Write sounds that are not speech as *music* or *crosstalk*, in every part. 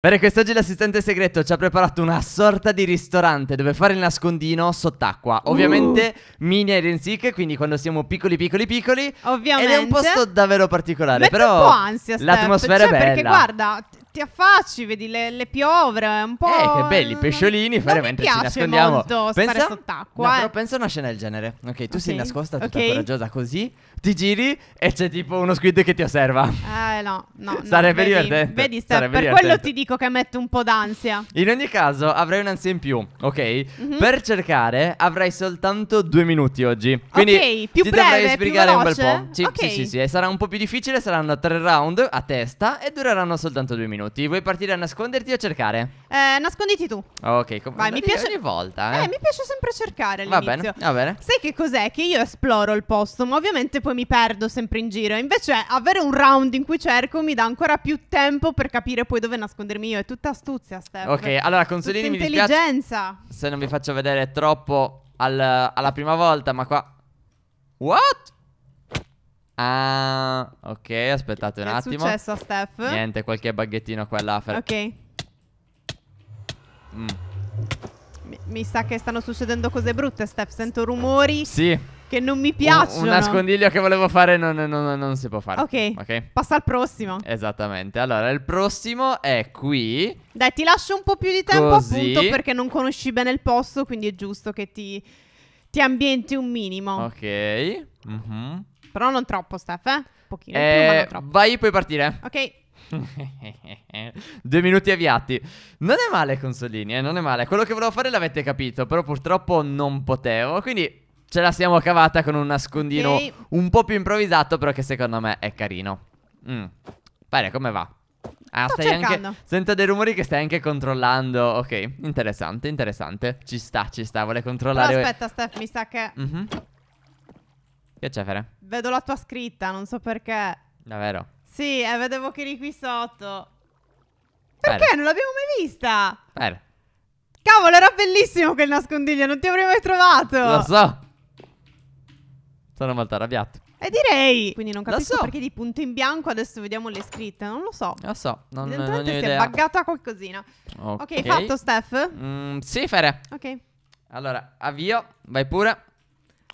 Bene, quest'oggi l'assistente segreto ci ha preparato una sorta di ristorante dove fare il nascondino sott'acqua. Uh. Ovviamente uh. mini hide seek, quindi quando siamo piccoli piccoli piccoli. Ovviamente. Ed è un posto davvero particolare, Mette però un po' ansia, l'atmosfera cioè, è bella. perché guarda, ti affacci, vedi le, le piovre, un po'... Eh, che belli, pesciolini, fare mentre ci nascondiamo. Non mi piace molto pensa... sott'acqua. No, eh. però pensa a una scena del genere. Ok, tu okay. sei nascosta, tutta okay. coraggiosa così, ti giri e c'è tipo uno squid che ti osserva. Eh no, no. Sarebbe vedi, divertente. Vedi, Steph, Sarebbe per divertente. quello ti dico che metto un po' d'ansia. In ogni caso, avrei un'ansia in più, ok? Mm-hmm. Per cercare avrai soltanto due minuti oggi. Quindi ok, più ti breve, dovrei spiegare un bel po'. Sì, okay. sì, sì, sì, sarà un po' più difficile, saranno tre round a testa e dureranno soltanto due minuti. Vuoi partire a nasconderti o cercare? Eh, nasconditi tu. Ok, come Vai, mi piace ogni volta, eh. eh. mi piace sempre cercare all'inizio. Va bene, va bene. Sai che cos'è? Che io esploro il posto, ma ovviamente poi poi mi perdo sempre in giro. Invece avere un round in cui cerco mi dà ancora più tempo per capire poi dove nascondermi io. È tutta astuzia, Steph. Ok, allora consolini mi dispiace intelligenza. se non vi faccio vedere troppo al, alla prima volta, ma qua... What? Ah, ok, aspettate un è attimo. Che è successo Steph? Niente, qualche baghettino qua e là. Per... Ok. Mm. Mi, mi sa che stanno succedendo cose brutte, Steph. Sento rumori. Sì che non mi piacciono. Un, un nascondiglio che volevo fare non, non, non, non si può fare. Ok. Passa al prossimo. Esattamente. Allora, il prossimo è qui. Dai, ti lascio un po' più di tempo Così. appunto perché non conosci bene il posto, quindi è giusto che ti, ti ambienti un minimo. Ok. Mm-hmm. Però non troppo, Steph, eh? Un pochino eh, più, Vai, puoi partire. Ok. *laughs* Due minuti avviati. Non è male, Consolini, eh, non è male. Quello che volevo fare l'avete capito, però purtroppo non potevo. Quindi ce la siamo cavata con un nascondino okay. un po' più improvvisato, però che secondo me è carino. Mm. Bene, come va? Ah, Sto stai cercando. anche. Sento dei rumori che stai anche controllando. Ok, interessante, interessante. Ci sta, ci sta. Vuole controllare. Però aspetta, Steph, mi sa che. Mm -hmm. Che c'è, Fere? Vedo la tua scritta, non so perché. Davvero? Sì, eh, vedevo che eri qui sotto. Perché Fere. non l'abbiamo mai vista? Fere. Cavolo, era bellissimo quel nascondiglio, non ti avrei mai trovato. Lo so. Sono molto arrabbiato. E direi. Quindi non capisco so. perché di punto in bianco adesso vediamo le scritte. Non lo so. Lo so. Non, non si è buggata qualcosina. Ok, fatto, Steph? Mm, sì, Fere. Ok. Allora, avvio. Vai pure.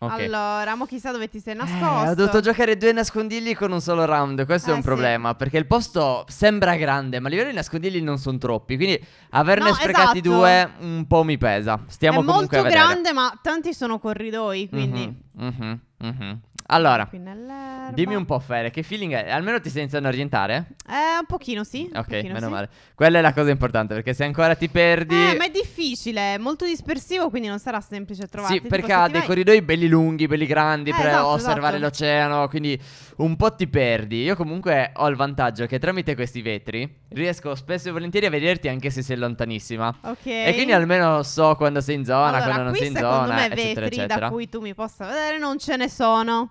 Okay. Allora, mo chissà dove ti sei nascosto. Eh, ho dovuto giocare due nascondigli con un solo round. Questo eh, è un sì. problema. Perché il posto sembra grande, ma a livello di nascondigli non sono troppi. Quindi averne no, sprecati esatto. due un po' mi pesa. Stiamo è comunque a È molto grande, ma tanti sono corridoi. Quindi. Mm-hmm, mm-hmm, mm-hmm. Allora, dimmi un po', Fere, che feeling è? Almeno ti senti orientare? Eh, un pochino sì. ok, pochino, meno sì. male. Quella è la cosa importante perché se ancora ti perdi. Eh, ma è difficile, è molto dispersivo, quindi non sarà semplice trovarti. Sì, perché ha dei mai... corridoi belli lunghi, belli grandi eh, per esatto, osservare esatto. l'oceano, quindi un po' ti perdi. Io comunque ho il vantaggio che tramite questi vetri riesco spesso e volentieri a vederti anche se sei lontanissima. Ok. E quindi almeno so quando sei in zona, allora, quando non sei in zona, me vetri eccetera, eccetera. da cui tu mi possa vedere non ce ne sono.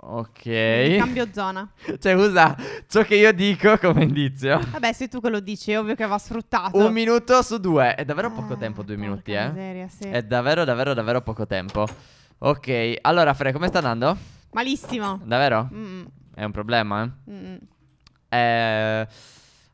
Ok. Quindi cambio zona. *laughs* Cioè, usa ciò che io dico come indizio. Vabbè, sei tu che lo dici, è ovvio che va sfruttato. Un minuto su due. È davvero poco eh, tempo, due minuti, eh. Miseria, sì. È davvero, davvero, davvero poco tempo. Ok, allora, Fre, come sta andando? Malissimo. Davvero? Mm. È un problema, eh? Mm. Eh...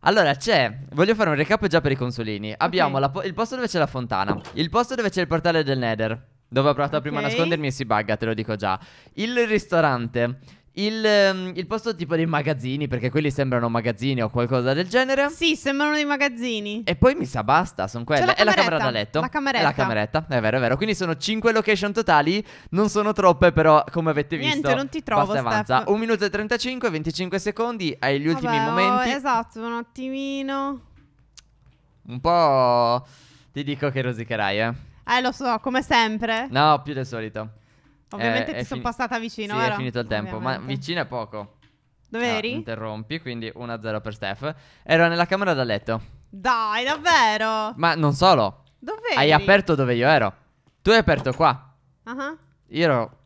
Allora c'è, voglio fare un recap già per i consolini. Abbiamo okay. po il posto dove c'è la fontana, il posto dove c'è il portale del Nether, dove ho provato okay. prima a nascondermi e si bugga, te lo dico già. Il ristorante, il, ehm, il posto tipo dei magazzini, perché quelli sembrano magazzini o qualcosa del genere. Sì, sembrano dei magazzini. E poi mi sa basta, sono quelle. La è la camera da letto. La cameretta. È la cameretta, è vero, è vero. Quindi sono 5 location totali, non sono troppe però come avete visto. Niente, non ti trovo. Basta avanza. Un minuto e 35, 25 secondi, hai gli ultimi Vabbè, oh, momenti. Oh, esatto, un attimino. Un po'... Ti dico che rosicherai, eh. Eh, lo so, come sempre. No, più del solito. Ovviamente eh, ti sono fin- passata vicino. Sì, vero? è finito il tempo, Ovviamente. ma vicino è poco. Dove eri? Ah, no, eri? Interrompi, quindi 1-0 per Steph. Ero nella camera da letto. Dai, davvero? Ma non solo. Dove Hai aperto dove io ero. Tu hai aperto qua. Uh-huh. Io ero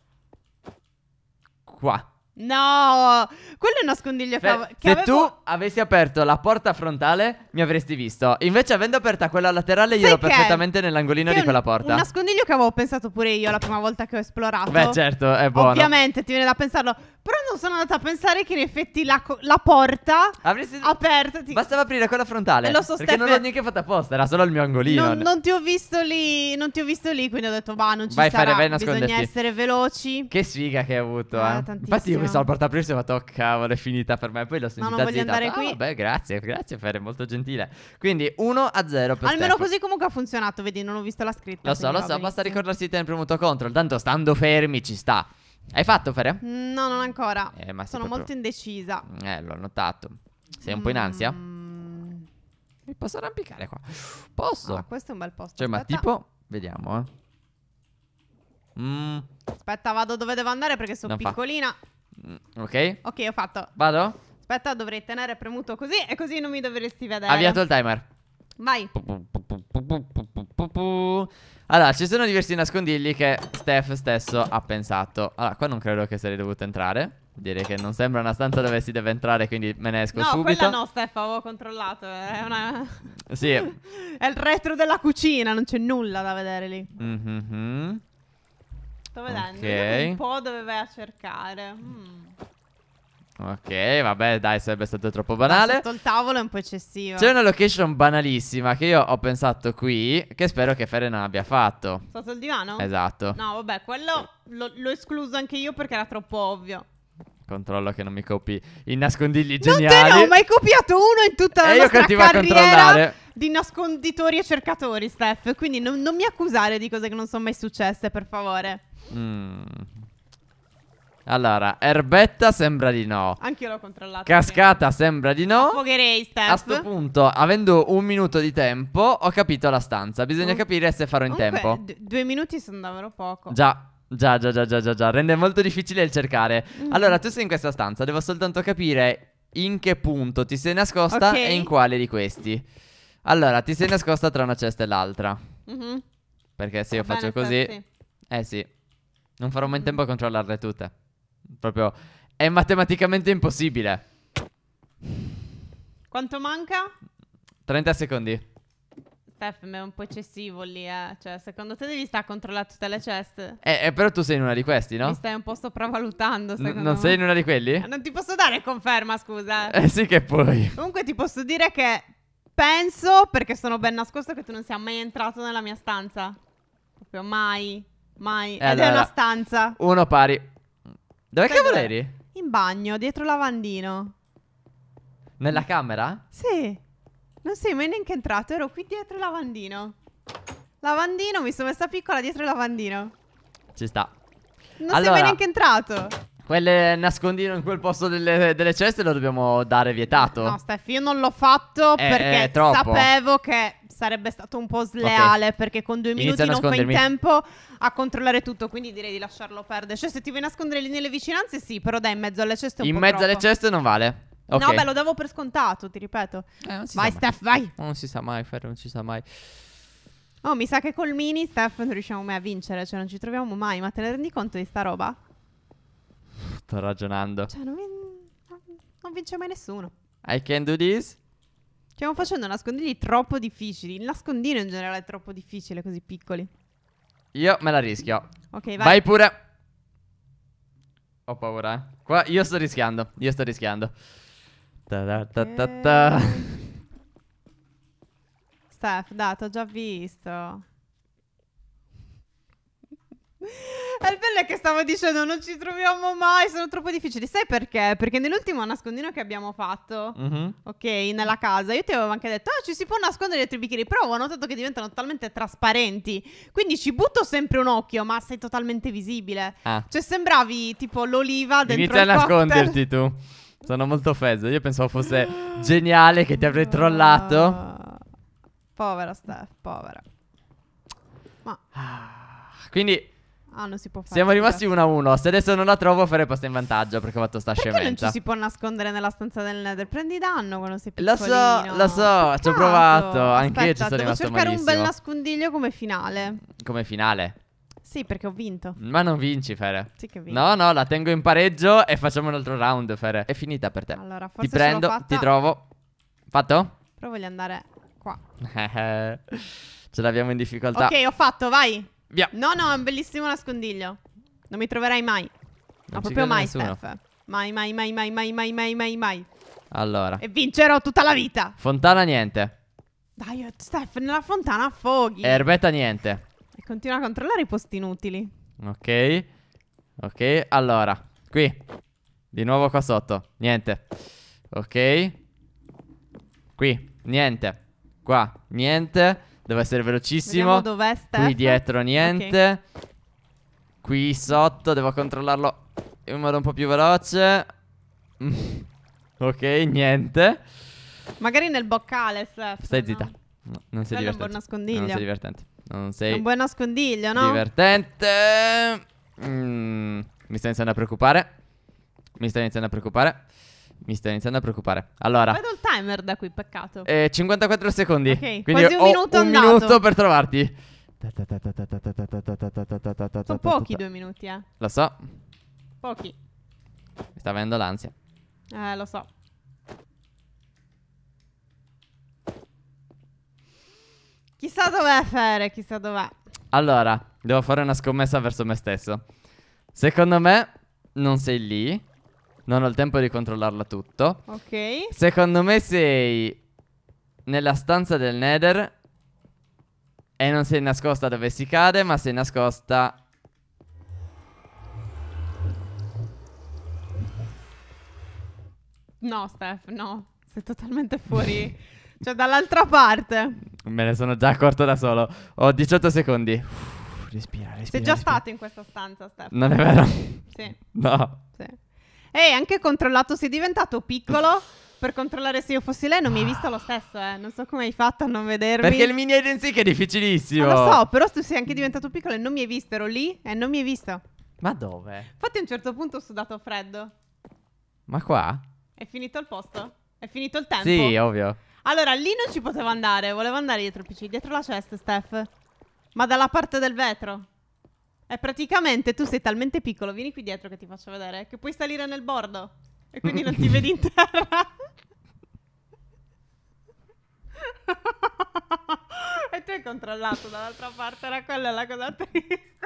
qua. No, quello è un nascondiglio Beh, fav- Se avevo... tu avessi aperto la porta frontale, mi avresti visto. Invece, avendo aperta quella laterale, io ero perfettamente nell'angolino di quella porta. Un nascondiglio che avevo pensato pure io la prima volta che ho esplorato. Beh, certo, è buono. Ovviamente ti viene da pensarlo. Però non sono andata a pensare che in effetti la, la porta avresti... aperta. Ti... Bastava aprire quella frontale. E lo so, Perché Steph... non l'ho neanche fatta apposta, era solo il mio angolino. Non, non, ti ho visto lì, non ti ho visto lì, quindi ho detto, bah, non ci vai sarà. Fare, vai, nasconderti. Bisogna essere veloci. Che sfiga che hai avuto, eh. eh. Infatti, io che sono al portaprisi e ho fatto, oh cavolo, è finita per me. Poi l'ho sentita Mamma, voglio zitta. andare ah, qui. Oh, beh, grazie, grazie è molto gentile. Quindi 1 a 0 Almeno Steph. così comunque ha funzionato, vedi, non ho visto la scritta. Lo so, lo so, basta ricordarsi di tenere premuto control, tanto stando fermi ci sta. Hai fatto Fer? Mm, no, non ancora. Eh, ma sono molto indecisa. Eh, l'ho notato. Sei un po' in mm. ansia? Mi posso arrampicare qua? Posso? Ah, questo è un bel posto. Cioè, Aspetta. ma tipo, vediamo, eh. Mm. Aspetta, vado dove devo andare perché sono non piccolina. Fa. Mm, ok? Ok, ho fatto. Vado? Aspetta, dovrei tenere premuto così e così non mi dovresti vedere. Avviato il timer. Vai. Allora, ci sono diversi nascondigli che Steph stesso ha pensato. Allora, qua non credo che sarei dovuto entrare. Direi che non sembra una stanza dove si deve entrare, quindi me ne esco no, subito. No, quella no, Steph, avevo controllato. Eh, è una... Sì. *laughs* È il retro della cucina, non c'è nulla da vedere lì. Mm -hmm sto vedendo. Okay. Un po' dove vai a cercare. Mm. Ok, vabbè, dai, sarebbe stato troppo banale. Sotto il tavolo è un po' eccessivo. C'è una location banalissima che io ho pensato qui, che spero che Ferre non abbia fatto. Sotto il divano? Esatto. No, vabbè, quello l'ho escluso anche io perché era troppo ovvio controllo che non mi copi i nascondigli geniali. Non te ne ho mai copiato uno in tutta la e nostra carriera di nasconditori e cercatori, Steph. Quindi non, non, mi accusare di cose che non sono mai successe, per favore. Mm. Allora, erbetta sembra di no. Anche io l'ho controllata. Cascata prima. sembra di no. Fogherei, Steph. A questo punto, avendo un minuto di tempo, ho capito la stanza. Bisogna mm. capire se farò in Comunque, tempo. due minuti sono davvero poco. Già. Già, già, già, già, già, già, rende molto difficile il cercare. Mm. Allora, tu sei in questa stanza, devo soltanto capire in che punto ti sei nascosta okay. e in quale di questi. Allora, ti sei nascosta tra una cesta e l'altra. Mm-hmm. Perché se io Va faccio così... Sì. Eh sì, non farò mai in mm-hmm. tempo a controllarle tutte. Proprio... È matematicamente impossibile. Quanto manca? 30 secondi. Steph, ma è un po' eccessivo lì, eh. Cioè, secondo te devi stare a controllare tutte le ceste? Eh, eh, però tu sei in una di questi, no? Mi stai un po' sopravvalutando, secondo N- non me. sei in una di quelli? Eh, non ti posso dare conferma, scusa. Eh sì che puoi. Comunque ti posso dire che penso, perché sono ben nascosto, che tu non sia mai entrato nella mia stanza. Proprio mai, mai. Eh, Ed allora, è una stanza. Uno pari. Dove che volevi? In bagno, dietro lavandino. Nella camera? Sì. Non sei mai neanche entrato, ero qui dietro il lavandino. Lavandino, mi sono messa piccola dietro il lavandino. Ci sta. Non allora, sei mai neanche entrato. Quelle nascondino in quel posto delle, delle ceste lo dobbiamo dare vietato. No, Steph, io non l'ho fatto eh, perché eh, sapevo che sarebbe stato un po' sleale okay. perché con due minuti non fai in tempo a controllare tutto, quindi direi di lasciarlo perdere. Cioè, se ti vuoi nascondere lì nelle vicinanze, sì, però dai, in mezzo alle ceste un in po' In mezzo troppo. alle ceste non vale. Okay. No, beh, lo davo per scontato, ti ripeto. Eh, vai, Steph, vai. Non si sa mai, Ferro, non si sa mai. Oh, mi sa che col mini, Steph, non riusciamo mai a vincere. Cioè, non ci troviamo mai. Ma te ne rendi conto di sta roba? Sto ragionando. Cioè, non, vin- non vince mai nessuno. I can do this. Stiamo facendo nascondigli troppo difficili. Il nascondino in generale è troppo difficile, così piccoli. Io me la rischio. Ok, vai. Vai pure. Ho paura, eh. Qua io sto rischiando. Io sto rischiando. Ta ta ta ta. Steph, dai, ho già visto. E *laughs* il bello è che stavo dicendo non ci troviamo mai, sono troppo difficili. Sai perché? Perché nell'ultimo nascondino che abbiamo fatto, Mhm. ok, nella casa, io ti avevo anche detto, ah, ci si può nascondere dietro i bicchieri, però ho notato che diventano talmente trasparenti. Quindi ci butto sempre un occhio, ma sei totalmente visibile. Ah. Cioè sembravi tipo l'oliva dentro Inizia a il cocktail. nasconderti tu. Sono molto offeso. Io pensavo fosse geniale che ti avrei trollato. Ah, povera Steph, povera. Ma... Ah, quindi... Ah, non si può fare. Siamo rimasti 1-1. Se adesso non la trovo, farei posta in vantaggio perché ho fatto sta perché scemenza. non ci si può nascondere nella stanza del, Nether? Prendi danno quando sei piccolino? Lo so, lo so, ci ho provato. Anche io ci sono rimasto malissimo. devo cercare un bel nascondiglio come finale. Come finale? Sì, perché ho vinto. Ma non vinci, Fere. Sì che vinco. No, no, la tengo in pareggio e facciamo un altro round, Fere. È finita per te. Allora, forse Ti prendo, fatta... ti trovo. Fatto? Però voglio andare qua. *laughs* Ce l'abbiamo in difficoltà. Ok, ho fatto, vai. Via. No, no, è un bellissimo nascondiglio. Non mi troverai mai. Non no, proprio mai, nessuno. Steph. Mai, mai, mai, mai, mai, mai, mai, mai, mai. Allora. E vincerò tutta la vita. Fontana niente. Dai, Steph, nella fontana affoghi. Erbetta niente. Continua a controllare i posti inutili. Ok. Ok, allora. Qui. Di nuovo qua sotto. Niente. Ok. Qui. Niente. Qua. Niente. Devo essere velocissimo. Dov'è Steph. Qui dietro niente. Okay. Qui sotto. Devo controllarlo in modo un po' più veloce. ok, niente. Magari nel boccale, Steph. Stai zitta. No, non si Quello divertente. È un buon nascondiglio. Non sei divertente. Non sei... un buon nascondiglio, no? Divertente. Mm, mi sta iniziando a preoccupare. Mi sta iniziando a preoccupare. Mi sta iniziando a preoccupare. Allora. Vedo il timer da qui, peccato. Eh, 54 secondi. Ok, quindi quasi un minuto un minuto per trovarti. Sono pochi due minuti, eh. Lo so. Pochi. Mi sta avendo l'ansia. Eh, lo so. Chissà dov'è Fere, chissà dov'è. Allora, devo fare una scommessa verso me stesso. Secondo me non sei lì. Non ho il tempo di controllarla tutto. Ok. Secondo me sei nella stanza del Nether e non sei nascosta dove si cade, ma sei nascosta No, Steph, no. Sei totalmente fuori *laughs* Cioè, dall'altra parte. Me ne sono già accorto da solo. Ho 18 secondi. Uff, respira, respira. Sei già respira. stato in questa stanza, Stefano. Non è vero? Sì. *laughs* No. Sì. E anche controllato, sei diventato piccolo. per controllare se io fossi lei non mi hai ah. visto lo stesso, eh. Non so come hai fatto a non vedermi. Perché il mini agency and è difficilissimo. Ma ah, lo so, però tu sei anche diventato piccolo e non mi hai visto, ero lì e non mi hai visto. Ma dove? Infatti a un certo punto ho sudato freddo. Ma qua? È finito il posto? È finito il tempo? Sì, ovvio. Allora, lì non ci potevo andare. Volevo andare dietro il PC. Dietro la cesta, Steph. Ma dalla parte del vetro. E praticamente tu sei talmente piccolo, vieni qui dietro che ti faccio vedere, che puoi salire nel bordo. E quindi non ti *laughs* vedi in terra. *laughs* e tu hai controllato dall'altra parte, era quella la cosa triste.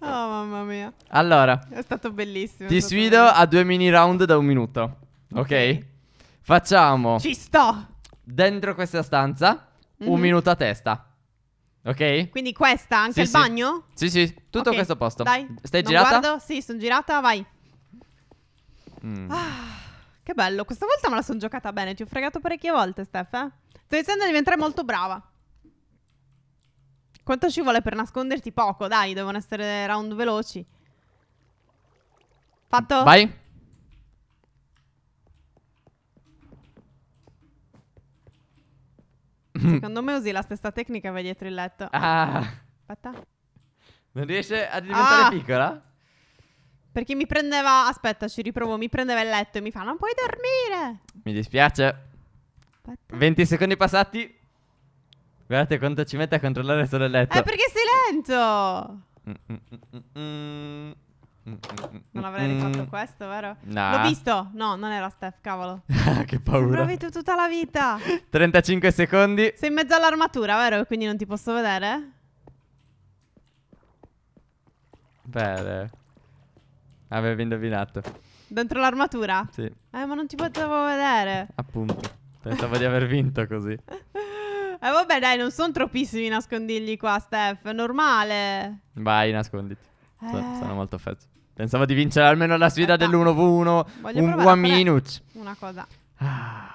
*laughs* oh mamma mia. Allora. È stato bellissimo. Ti sfido a due mini round da un minuto. Ok? Facciamo Ci sto. dentro questa stanza un mhm. minuto a testa. Ok? Quindi questa, anche Sì, il sì. bagno? Sì, sì, tutto Ok, questo posto. Dai. Stai Non girata? Guardo? Sì, sono girata, vai. Mm. Ah, che bello, questa volta me la sono giocata bene, ti ho fregato parecchie volte, Steph. eh? Sto iniziando a diventare molto brava. Quanto ci vuole per nasconderti? Poco, dai, devono essere round veloci. Fatto? Vai. Mm. Secondo me usi la stessa tecnica e vai dietro il letto. Ah. Aspetta. Non riesce a diventare ah. piccola? Perché mi prendeva. Aspetta, ci riprovo. Mi prendeva il letto e mi fa: Non puoi dormire. Mi dispiace. Aspetta. 20 secondi passati. Guardate quanto ci mette a controllare solo il letto. Eh, perché sei lento. Mm, mm, mm, mm, mm. Mm, mm, mm, non avrei mm. rifatto questo, vero? Nah. L'ho visto. No, non era Steph, cavolo. *laughs* che paura. Provi visto tutta la vita. 35 *laughs* secondi. Sei in mezzo all'armatura, vero? Quindi non ti posso vedere. Bene. Avevi indovinato. Dentro l'armatura? Sì. Eh, ma non ti potevo vedere. Appunto. Pensavo di aver vinto così. *laughs* Eh vabbè dai, non sono troppissimi nascondigli qua, Steph, è normale. Vai, nasconditi. Eh. Sono molto fezzo. Pensavo di vincere almeno la sfida Aspetta. dell'1v1. Voglio un one minute. Una cosa. Ah.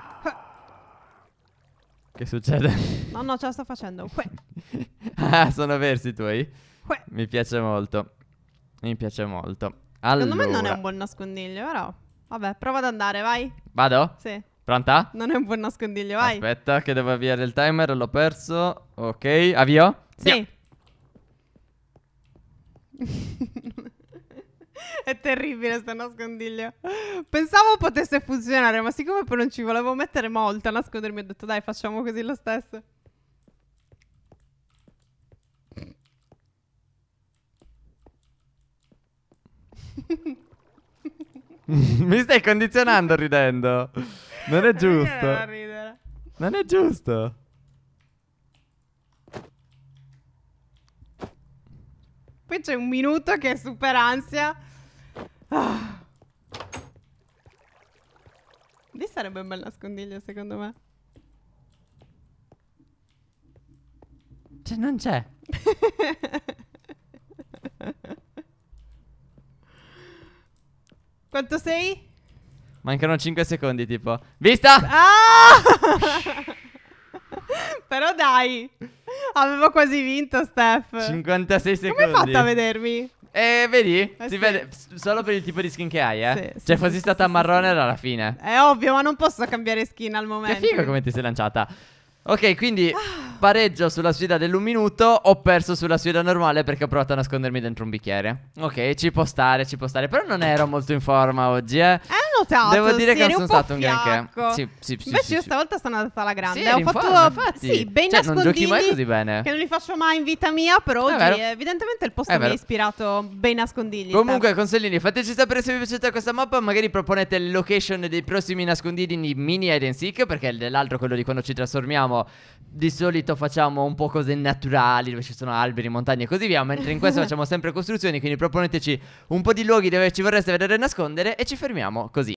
Che succede? No, no, ce la sto facendo. *laughs* ah, sono versi tuoi. Mi piace molto. Mi piace molto. Allora. Secondo me non è un buon nascondiglio, però. Vabbè, prova ad andare, vai. Vado? Sì. Pronta? Non è un buon nascondiglio, vai. Aspetta, che devo avviare il timer, l'ho perso. Ok, avvio? Sì. Via. *laughs* È terribile sta nascondiglio. Pensavo potesse funzionare, ma siccome poi non ci volevo mettere molto a nascondermi, ho detto dai, facciamo così lo stesso. *laughs* Mi stai condizionando ridendo. Non è *laughs* giusto. Non è giusto. qui c'è un minuto che è super ansia. Ah. Lì sarebbe un bel nascondiglio, secondo me. Cioè, non c'è. *laughs* Quanto sei? Mancano 5 secondi, tipo. Vista! Ah! *laughs* *laughs* Però dai, avevo quasi vinto, Steph. 56 secondi. Come hai fatto a vedermi? Eh, vedi? Eh, si sì. vede solo per il tipo di skin che hai, eh. Sì, cioè, sì, fossi stata marrone era la fine. È ovvio, ma non posso cambiare skin al momento. Che figo come ti sei lanciata. Ok, quindi ah. pareggio sulla sfida dell'un minuto, ho perso sulla sfida normale perché ho provato a nascondermi dentro un bicchiere. Ok, ci può stare, ci può stare, però non ero molto in forma oggi, eh. Eh, notato. Devo dire sì, che non sono stato un granché. Sì, sì, sì. Invece sì, io sì. stavolta sono andata alla grande, sì, ho fatto forma, infatti. sì, ben cioè, non giochi mai così bene. Che non li faccio mai in vita mia, però eh, oggi evidentemente il posto eh, mi ha ispirato ben nascondigli. Comunque, step. consolini, fateci sapere se vi è piaciuta questa mappa, magari proponete le location dei prossimi nascondigli mini hide and seek perché l'altro quello di quando ci trasformiamo diciamo di solito facciamo un po' cose naturali dove ci sono alberi, montagne e così via, mentre in questo *laughs* facciamo sempre costruzioni, quindi proponeteci un po' di luoghi dove ci vorreste vedere nascondere e ci fermiamo così.